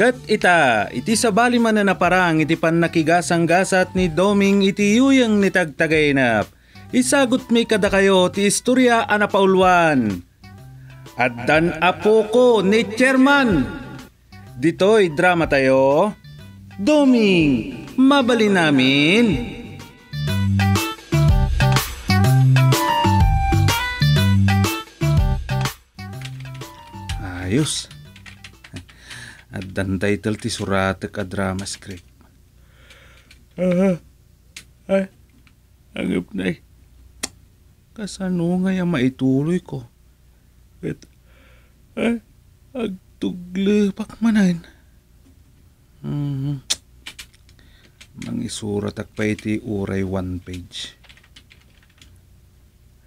Kat ita, iti sabali man na naparang iti pan nakigasang-gasat ni Doming iti yuyang ni tagtagaynap. Isagot mi kada kayo ti istorya anapaulwan. At dan apo ko ni chairman. Dito'y drama tayo. Doming, mabali namin. Ayos at dan title ti suratek a drama script. Ah, ay, agip na eh. Kasano nga yung maituloy ko? At, ay, agtugle pakmanan. Hmm, mang isurat pa iti uray one page.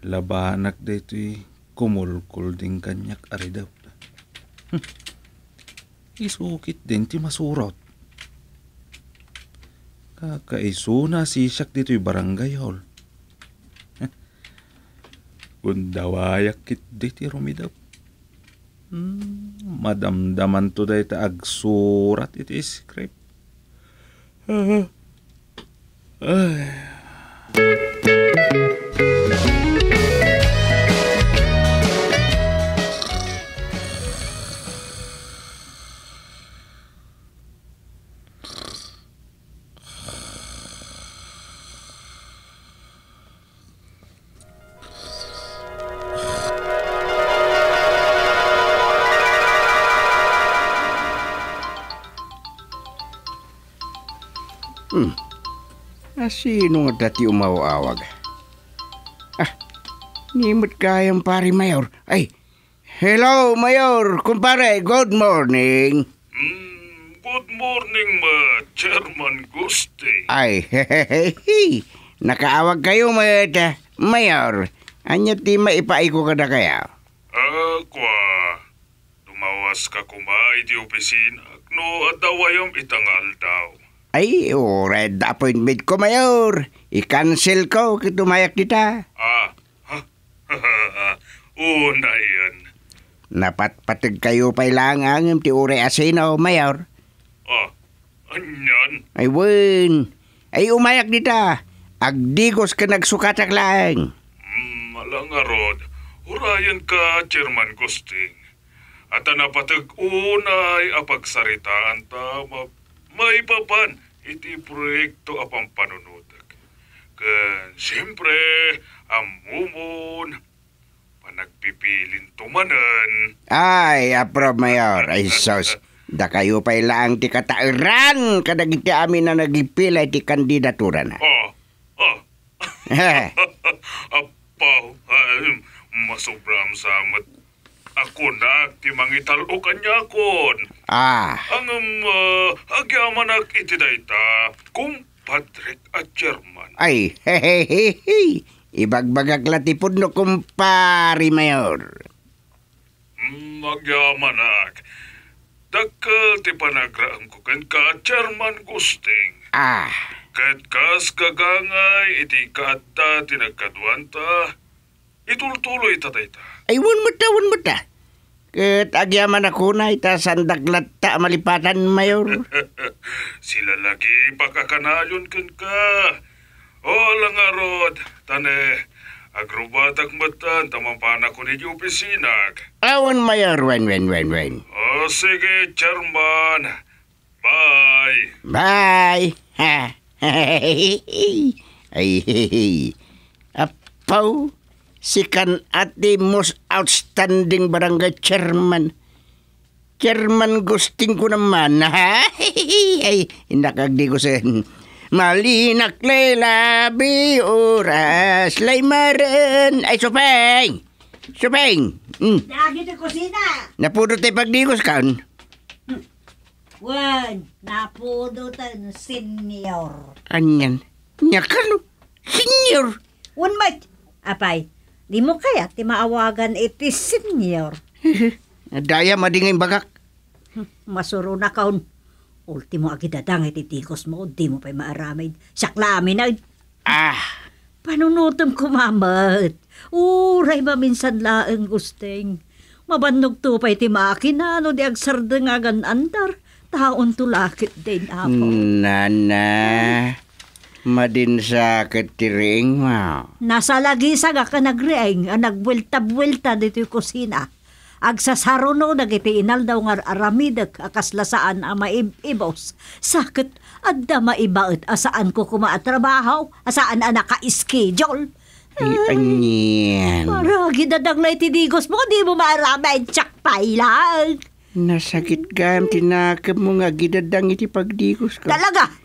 Labanak dito kumulkul din kanyak aridap. Hmm isukit din ti masurot. Kakaiso na siyak dito'y barangay hall. Kundawayak kit di ti rumidap. Hmm, madamdaman to day ta agsurat iti script. Ay. Sino nga dati umawawag? Ah, nimot kayang pare Mayor. Ay, hello Mayor, kumpare, good morning. Mm, good morning, ma, Chairman Guste. Ay, hehehe, nakaawag kayo, ma, Mayor. Anya ti maipaiko ka na kaya? Ah, kwa. Tumawas ka kumay di opisina. No, adawayam itangal daw. Ay, oh, red appointment ko, Mayor. I-cancel ko, kitumayak kita. Ah, oo na yan. Napatpatag kayo pa langang ti tiure asino, Mayor. Ah, anyan? Ay, win. Ay, umayak dita. Agdigos ka nagsukatak lang. Mm, nga, Rod. ka, Chairman Gusting. At napatag unay apagsaritaan ta may papan iti proyekto apang panunutak. Kan siyempre, ang mumun, panagpipilin tumanan. Ay, apro mayor, ay sos. Da kayo pa ilaang ti katairan kadag iti amin na nagipila iti kandidatura na. Oh, oh. Apaw, masobram samat. Ako na, ti mangitalok kanya kon. ああ。あの、まあ、今日もなくいただいた、コンパトリック・ア・ジェルマン。はい、へへへへ。Ibagbagak latipod kan Gusting. wan mata, Ket agyaman ako na ita sandaglat ta malipatan mayor. Sila lagi pakakanayon kan ka. O lang arod, tane, agrobatag matan, tamampana ko ni opisinag. Awan mayor, wen, wen, wen, wen. O sige, chairman. Bye. Bye. Ha. Ay, hey, hey. Apaw si Kanati most outstanding barangay chairman. Chairman gusting ko naman, ha? Ay, hindi ko sa Malinak lay labi oras lay maren. Ay, Sopeng! Sopeng! Mm. Lagi sa kusina. Napudo tayo pagdigos kaon. Hmm. Wan, napudo tayo senior. Anyan. Nya ka Senior? Wan, mat. Apay, Di mo kaya ti maawagan iti senior. Daya madingay bagak. Masuro na kaon. Ultimo agidadang iti tikos mo, di mo pa maaramid. Saklamin na. Ah! Panunutom kumamat. Uray maminsan laeng gusteng. Mabandog to pa iti makina, ano di agsarda nga ganandar. Taon tulakit din ako. Nana. Ay madin sa katiring ma. Nasa lagisag ka nagrieng, ah, nagwilta-bwilta dito yung kusina. Agsasaruno, no, daw nga aramidag, akaslasaan ang ah, maibibos. Sakit, adda maibaot, asaan ah, ko kumaatrabaho, asaan ang naka-schedule. Ianyan. Maragi na daglay tinigos mo, di mo maaramay, ang tsakpay lang. Nasakit ka, tinakab mo nga, gidadang iti pagdigos ka. Talaga?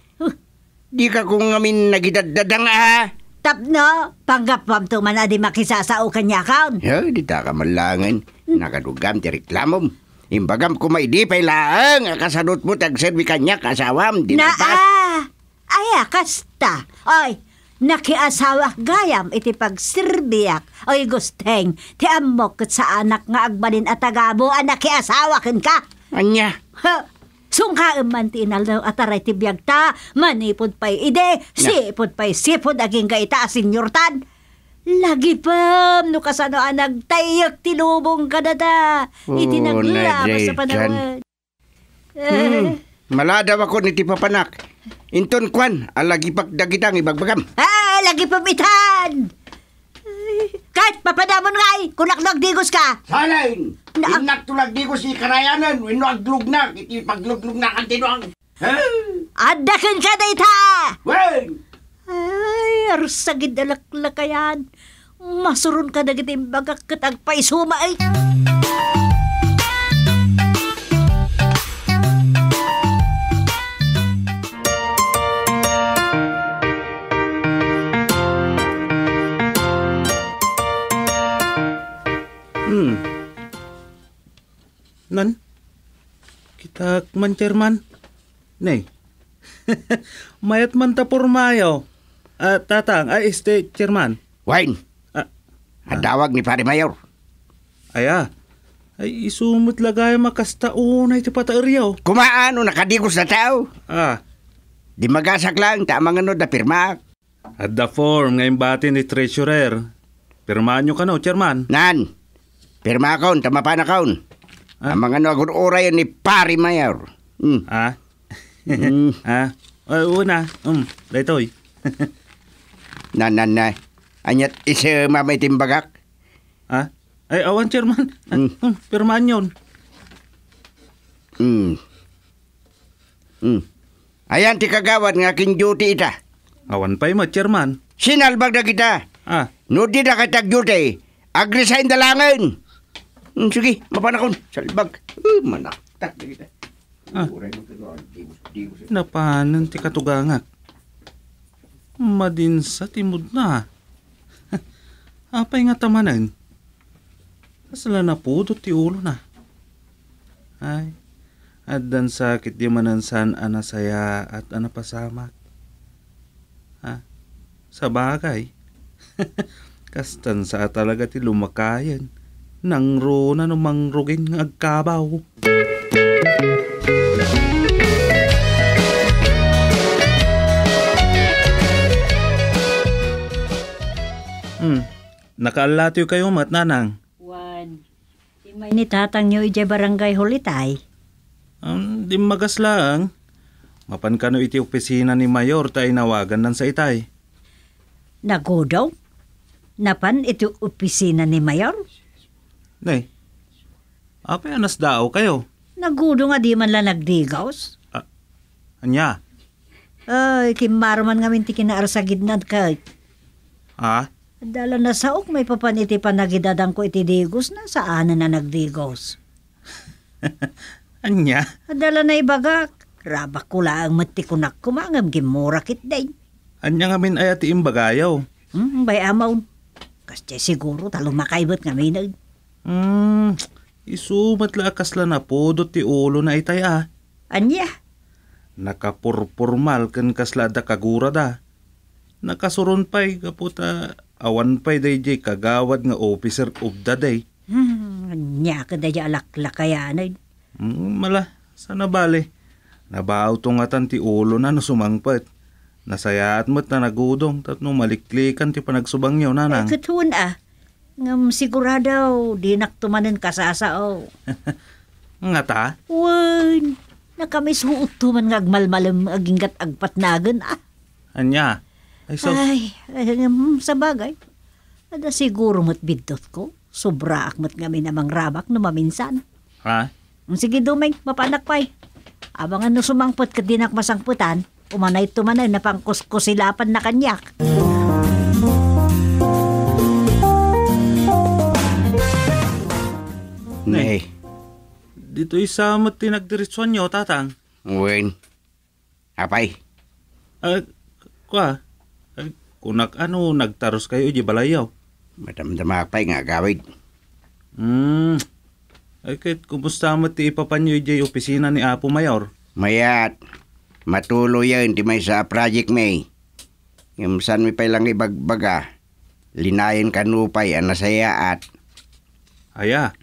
Di ka kung ngamin nagidadadang ah. Tapno, panggapam to man adi makisasao kanya kaon. Ya, di ta ka malangan. Nakadugam ti reklamom. Imbagam kumay di pay laang. Akasanot ah, mo tagserbi kanya kasawam. di Na ah, aya kasta. Oy, nakiasawa gayam iti pagserbiak. oy gusteng ti amok ket sa anak nga agbalin at agabo ang ah, nakiasawa ken ka anya sungkaem man ti inaldaw at aray ti biyagta, manipod pa'y ide, sipod pa'y sipod, aging gaita asinyortan. Lagi pa, no kasano anag tayak tilubong kadada. Iti naglaba sa panawad. Hmm. Eh? Maladaw ako ni Tipapanak. Inton kwan, alagi dagitang ibagbagam. Ah, lagi pamitan! Kahit papadamon nga ay, kung naknagdigos ka. Salain! na. Inak tulag di ko si karayanan. Wino aglugnak. Iti pagluglugnak ang tinuang. Ha? Adda kan siya dayta! Well! Ay, arsagid alaklakayan. Masurun ka na gitimbagak katagpaisuma ay. Eh. Nan? Kita man chairman? Nay. Mayat man ta pormayo. Uh, ah, tatang, ay ah, este chairman. Wine. Uh, ah. Adawag ni pare mayor. Aya. Ay isumot lagay makasta unay ti pataariyaw. Kumaano nakadigos na tao. Ah. Di magasak lang ta mga da pirma. At the form ngayon batin ni treasurer. Pirmahan nyo ka no, chairman. Nan. Pirma account, tama pa na Ah? Ang mga nagururay ni Pari Mayor. Mm. Ah? mm. ah? Uh, una, um, hmm, daytoy. na, na, na. Anyat isa mamay timbagak? Ah? Ay, awan, chairman. Mm. Um, pirmahan yun. Mm. Mm. Ayan, ti kagawad nga aking duty ita. Awan pa mo, chairman. Sinalbag na kita. Ah. No, di na kita duty. Agresign dalangan. Mm, sige, mapanakon. Salbag. Uh, mm, manaktak na kita. Ah. ah Napanan ti katugangak. Madinsa timod na. Apay nga tamanan. Asala na puto ti ulo na. Ay, adan sakit di manansan anasaya at anapasamat. Ha? Sa bagay. Kastan sa talaga ti lumakayan nang ro na no mangrogin nga agkabaw. Hmm, nakaalatyo kayo matnanang. Wan, di may ni tatang nyo ije barangay hulitay. Um, di magas lang. Mapan ka no iti opisina ni Mayor tay nawagan nan sa itay. Nagodaw? Napan iti opisina ni Mayor? Nay, apay anas dao kayo. Nagudo nga di man lang nagdigaws. Ah, anya? Ay, kimaruman nga minti kinaarasagid na kay. Ah? Dala na saok may papaniti pa nagidadang ko iti digos na saan na nagdigos. anya? Dala na ibagak. Rabak ko lang matikunak kumangam gimurakit din. Anya nga min ay ati imbagayaw. Hmm, bay Kasi siguro talo makaibot nga minag. Hmm, isumat la kasla na po do ti ulo na itay ah. Anya? Nakapurpurmal kan kasla da kagura da. Nakasuron pa'y kaputa awan pa'y dayjay kagawad nga officer of the day. Hmm, anya ka dayjay alaklakayanay. Hmm, mala, sana bale. Nabaaw tong atan ti ulo na nasumangpat. Nasayaat mo't na nagudong tatno maliklikan ti panagsubang niyo nanang. Ay, katun ah. Ngam sigurado, di naktumanin ka sa asao. Oh. nga ta? Wan, nakamis huutuman nga agmalmalam agingat agpat nagan ah. Anya? Ay, so... ay, ay sa bagay. Ada siguro mo't bidot ko. Sobra akmat may namang rabak no maminsan. Ha? Sige Dumay, mapanak pa'y. Abangan no sumangpot ka dinak masangputan, umanay tumanay na pangkuskusilapan na kanyak. Mm-hmm. na eh. Dito isa mo tinagdiritsuan nyo, tatang. Uwin. Apay. Ah, kwa? Ay, kunak ano, nagtaros kayo di balayaw. madam Madamdama apay nga gawid. Hmm. Ay, kahit kumusta mo ti ipapanyo di opisina ni Apo Mayor? Mayat. Matuloy yan, di may sa project may. Yung saan may palang ibagbaga. Linayan kanupay ang nasaya at... Aya,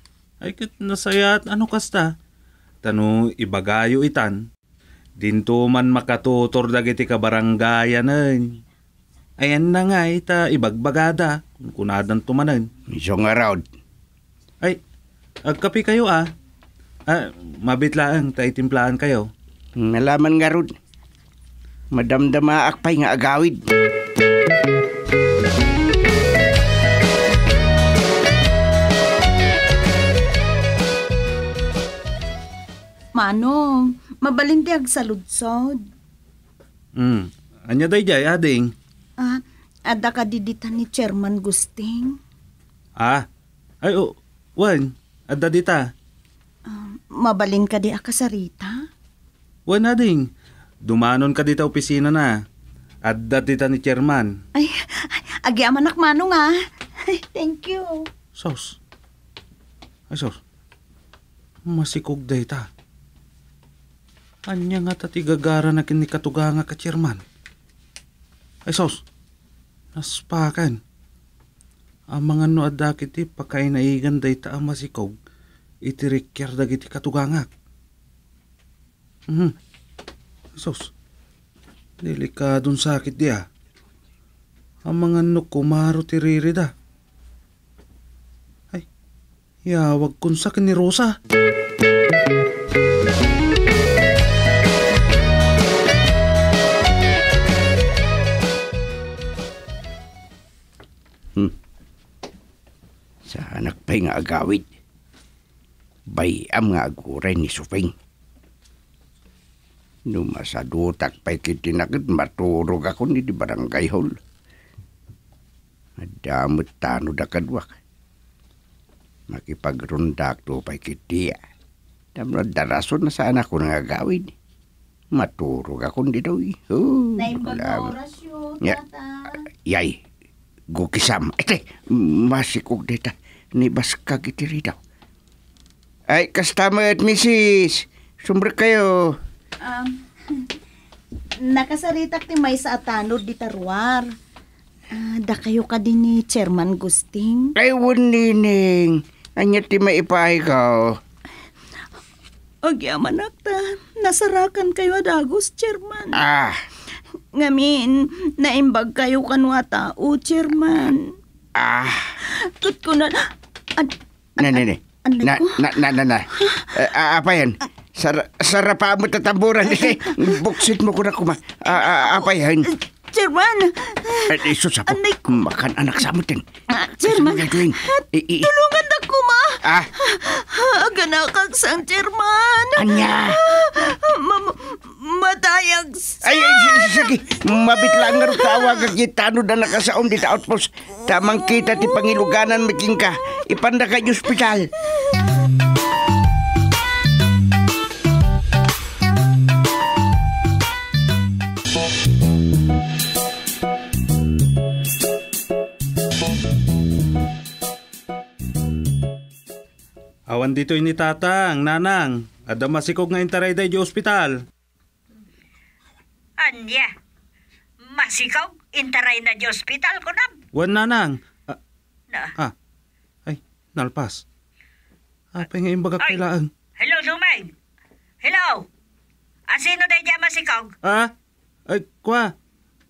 ay kat nasaya at ano kasta? Tanu, ibagayo itan. Dinto man makatutor dagiti kabaranggayan ay. Ayan na nga ita ibagbagada. Kunadan tumanan. Isang around. Ay, agkapi kayo ah. Ah, mabitlaan, taitimplaan kayo. Nalaman nga rod. Madamdama akpay nga agawid. Madamdama agawid. manong, mabalin ti agsaludsod. Hmm. Anya day jay, ading? Ah, ada ka diditan ni Chairman Gusting. Ah, ay o, oh, wan, ada dita. Uh, mabalin ka di akasarita? Wan ading, dumanon ka dita opisina na. Adda dita ni Chairman. Ay, ay agi amanak manong ah. Thank you. Sos. Ay sos, masikog dita. Anya nga tatigagara na kinikatuga nga ka chairman. Ay sos, naspakan. Ang mga noad dakiti pakainaigan day ta masikaw, itirikyar dagiti katugangak. Mm. Sos, delikadon sakit dia. Ang mga no kumaro tiririda. da. Ay, yawag kun sa ni Rosa. Rosa. panagpay nga agawid. Bayam nga aguray ni Suping. Numasadutak pa'y kitinakit maturog ako ni di barangay hall. Adamot tano da kadwak. Makipagrundak to pa'y kitiya. Damno darason na sana ko nga agawid. Maturog ako ni daw eh. Oh, Naibag oras yun, tata. Yay, gukisam. Ete, masikog dita ni baskag itiri rida. Ay, customer at misis, sumbre kayo. Um, nakasaritak ti may atanod di tarwar. Uh, ah, da kayo ka din ni Chairman Gusting? Ay, wunining. Anya ti maipahay ka. Agyaman oh. akta, nasarakan kayo adagos, Chairman. Ah. Ngamin, naimbag kayo kanwa o, oh, Chairman. Ah. Kat ko na... An, an, na, na, na. Na, na, na, na. Uh, apa yan? Sar sarapa mo tatamburan. Eh. Buksit mo ko na kuma. Uh, apa yan? Chairman! At eh, iso sa po. Makan anak sa amutin. Ah, chairman! Tulungan na kuma! Ah? Agana kaksang, Chairman! Anya! matayag sa... Ay, ay, sige. Mabitlang nga tawag at gitano na nakasaon dito outpost. Tamang kita ti pangiluganan maging ka. Ipanda ka ospital. Awan dito ini tata, ang nanang. Adamasikog nga intaray day di ospital. Anya, masikaw, intaray na di hospital ko na. Wan na nang. Ah, na. ah, ay, nalpas. Ah, pa nga yung bagak kailaan. Hello, Lumay. Hello. Asino ah, dahi diya masikaw? Ah, ay, kwa.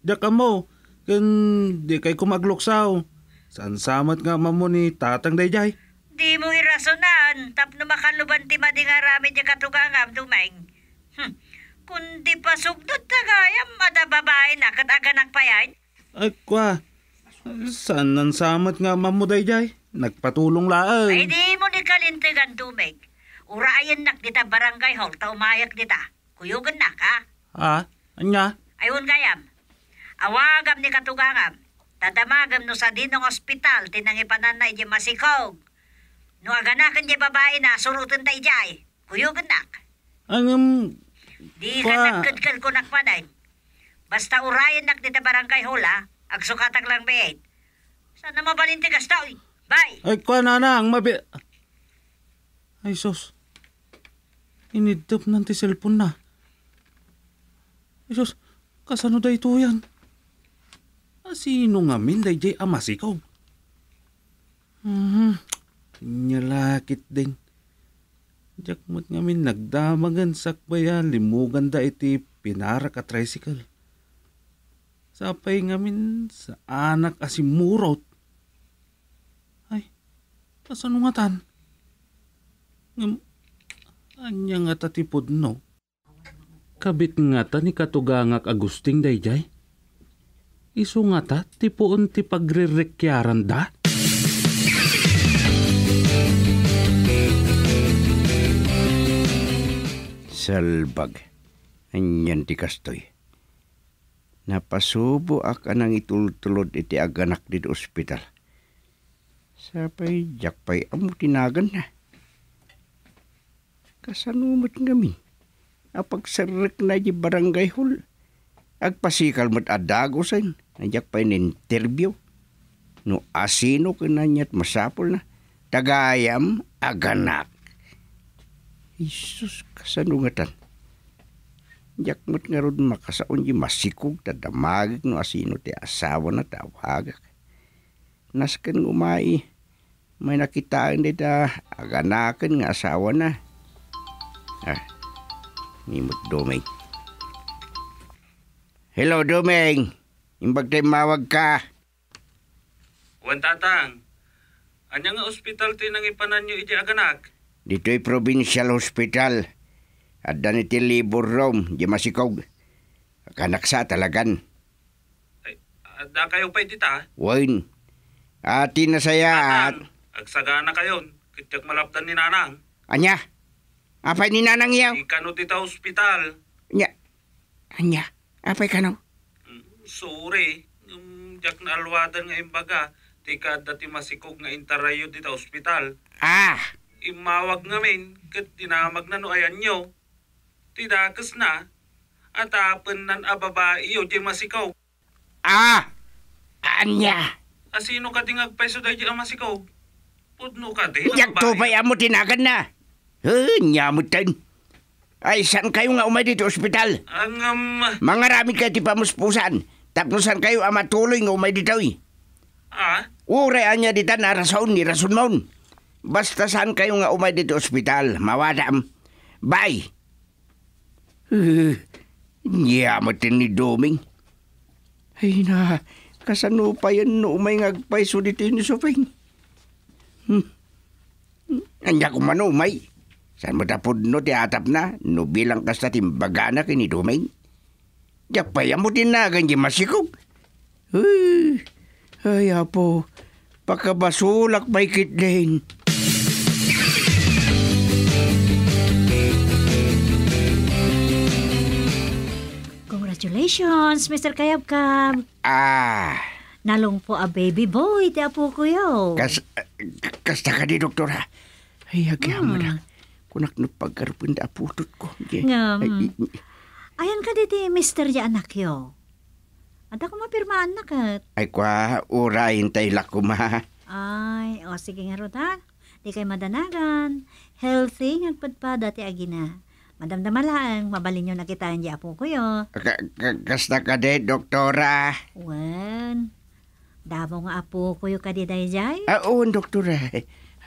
Diya ka mo. Kan, di kay kumagluksaw. Saan samat nga mamo ni tatang dahi diya? Di mo irasonan. Tap na makaluban ti madingarami diya katugangam, Lumay. Hm. Kundi pasugdot na gaya, madababae na kadaganang payan. Akwa, saan nang samat nga mamuday jay? Nagpatulong laan. Ay di mo ni kalintigan dumig. Urayan nak dita barangay hall, taumayak dita. Kuyugan nak, ka. Ah, anya? Ayun gayam. Awagam ni katugangam. Tadamagam no sa dinong ospital, tinangipanan na iji masikog. No aganakan di babae na, surutan tayo jay. Kuyugan nak. Ang um, Di ka nagkadkad ko nakpaday. Basta urayan nak dita barangay hula, agsukatag lang bayad. Eh. Sana mabalinti ka sta, eh. Bye! Ay, kwa na na, ang mabi... Ay, sos. Inidop nanti cellphone na. Ay, sos, kasano da ito yan? Sino nga min, dayjay amasikaw? Mm-hmm. Nyalakit din. Jakmat ngamin nagdamagan sakbaya limugan da iti pinara ka tricycle. Sapay ngamin sa anak asimurot. Ay, pasanungatan. Ngam, anya nga tatipod no. Kabit nga ta ni katugangak Agusting dayjay. Isu nga ta tipuon ti pagrirekyaran da. Salbag, anyan ti kastoy. Napasubo ak anang itultulod iti aganak dito ospital. Sapay, jakpay amo tinagan na. Kasanumot ngamin. Apagsarak na di barangay hul. Agpasikal mat adagosan. Nandiyak pa interview. No asino kinanyat masapol na. Tagayam aganak. Isus kasanungatan. Yakmat nga ron makasaon yung masikog tadamagig no asino ti asawa na tawagak. Nasken umai, may nakitaan di da aganakan nga asawa na. Ah, nimot doming. Hello doming, imbag tayo mawag ka. Wan tatang, anya nga ospital ti nang ipanan nyo iti aganak? Dito'y provincial hospital. At daniti labor rom, di masikog. Kanak sa talagan. Ada ah, kayo pa dita? Wain. Ati na saya at... Agsagana kayo. Kityak malaptan ni nanang. Anya? Apay ni nanang iyo? yaw? Ikano dita hospital. Anya? Anya? Apay kano? Mm, sorry. Yung mm, jak na alwadan nga imbaga. Tika dati masikog nga intarayo dita hospital. Ah! imawag ngamin kat tinamag na noayan nyo, tidakas na, at apan nan ababae yo di masikaw. Ah! Anya! Asino ka ding agpaiso dahi di masikaw? Pudno ka din. Yak tubay amo tinagan na. Uh, eh, nyamutan. Ay, saan kayo nga umay dito ospital? Ang, um... Mga rami kayo ti pamuspusan. Tapos saan kayo amatuloy nga umay dito eh. Ah? Uray anya dita na rason ni rason maun. Basta saan kayo nga umay dito ospital, mawadam. Bye! Uh, Niyamatin ni Doming. Ay na, kasano pa yan no umay ngagpay so dito ni Sofeng. Hmm. Anya ko man umay. Saan mo tapod no ti atap na, no bilang kas na timbagana kini Doming. Yapaya mo din na ganyan masikog. Uy, ay apo, pakabasulak may kitlain. Congratulations, Mr. Kayabkab. Ah. Nalong po a baby boy, ti apo ko yo. Kas, kasta ka di, doktora. Ay, agya hmm. mo na. Kunak na pagkarapin da aputot ko. Ngam. Ay, Ayan ka diti, Mr. Ya anak yo. Anda ko mapirmaan na ka. Ay, kwa, ura, hintay lakuma. Ay, o sige nga ro, Di kay madanagan. Healthy, ngagpadpada ti agina. Madamdaman lang, mabalin nyo nakita ang apo ko yo. Kasta ka de, doktora. Wan, damo nga apo ko yo kadiday jay. Ah, oo, doktora.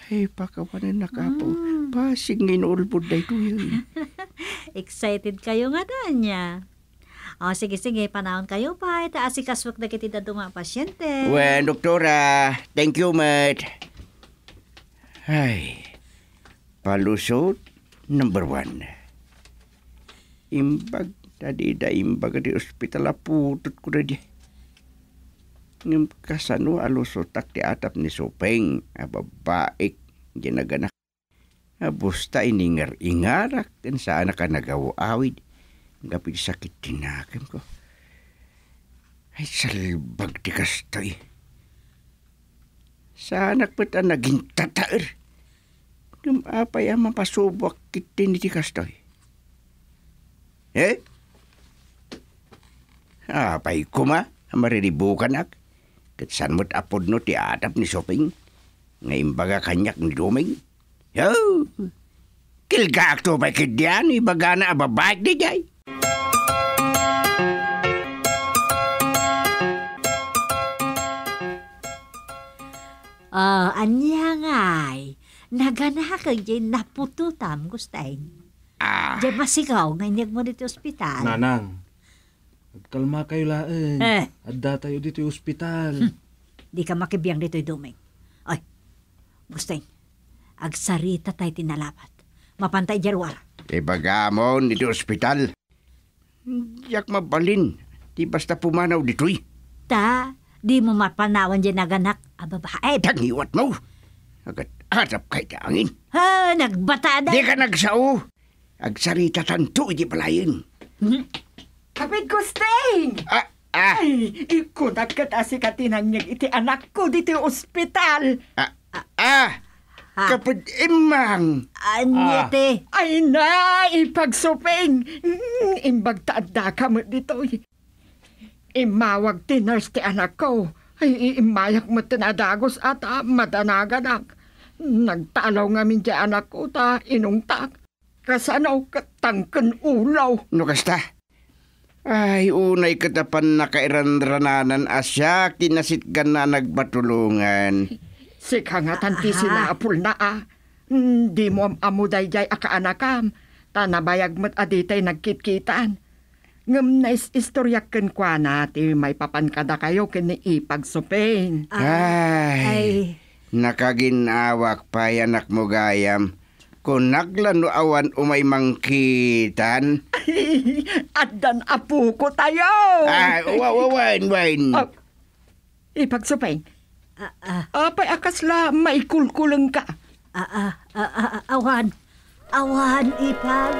Ay, pakawanan na ka po. Mm. Pasig nga inulbod na ito yun. Excited kayo nga tanya. O, oh, ah, sige, sige, panahon kayo pa. asikaswak si kaswak na kitida mga pasyente. Well, doktora, thank you, mate. Ay, palusot number one imbag tadi da imbag di ospital putut ko na di ng kasano alusotak ti atap ni Supeng ababaik ginaganak abusta iningar ingarak kan saan ka awid gapit sakit tinakim ko ay salbag ti kastoy saan akpat ang naging tataer Nung apay ang mapasubak kitin ti kastoy eh? Ah, pay kuma, marinibukan ak. Katsan mo't apod no ti atap ni shopping. Ngayon baga kanyak ni duming. Yo! Kilga akto pa'y kidyan, ibaga eh, na ababayik di jay. Ờ, ah, anh Giang ai, nagana ka jay napututam gustayin. Ah. Diyan masigaw nga inyag mo dito ospital. Nanang, kalma kayo lain. Eh. Adda tayo dito ospital. Hm. Di ka makibiyang dito'y duming. Ay, Busteng, agsarita tayo tinalapat. Mapantay jarwar. Ibagamon eh, dito ospital. Yak mabalin. Di basta pumanaw dito'y. Ta, di mo mapanawan dyan naganak. Aba Eh, eh Tangiwat mo. Agad atap kay kaangin. Ha, nagbata nagbatada. Di ka nagsao. Agsarita tanto, iti palayin. Hmm? Kapit gusting! Ah, ah. Ay, ikunat ka ta si katinanyag iti anak ko dito ospital. Ah, ah. ah. Ha? Kapag imang. Anyete. Ah. Ay na, ipagsuping. Mm, imbag taada ka mo dito. Eh. Imawag ti nurse ti anak ko. Ay, imayak mo tinadagos at ah, madanagan ak. Ah. Nagtalaw nga min anak ko ta, inungtak kasanaw katangkan ulaw. No kasta? Ay, unay katapan na kairanrananan asya, kinasit ka na nagbatulungan. Sikangatan ti ah, sila ah. apul na ah. Hindi mo amuday jay akaanakam. Tanabayag mo't aditay nagkitkitaan. Ngam na is istorya ken kwa nati may papankada kayo ken ipagsupain. Ay, ay. Nakaginawak pa yanak mo gayam ko naglano awan umay mangkitan. Addan apu ko tayo. Ah, wawa, wain, wain. Oh, ipagsupay. Ah, ah. Apay akas la, maikulkulang ka. Ah, ah, ah, ah, awan. Awan, ipag.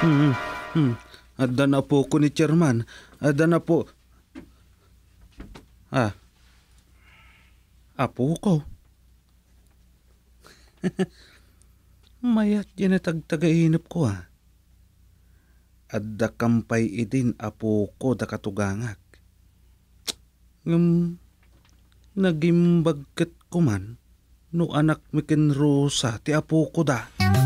Hmm, hmm. Addan apo ko ni chairman. Addan apo. Ah, Apo ko. Mayat yan tagtagainap ko ha. Ah. At dakampay idin apo ko katugangak. Ngam, nagimbagkat ko man no anak mikin rosa ti apo ko da. Mm-hmm.